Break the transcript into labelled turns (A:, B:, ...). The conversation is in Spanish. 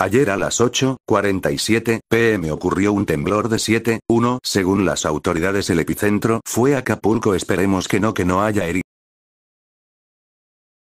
A: Ayer a las 8.47 pm ocurrió un temblor de 7.1. Según las autoridades el epicentro fue Acapulco. Esperemos que no que no haya herido.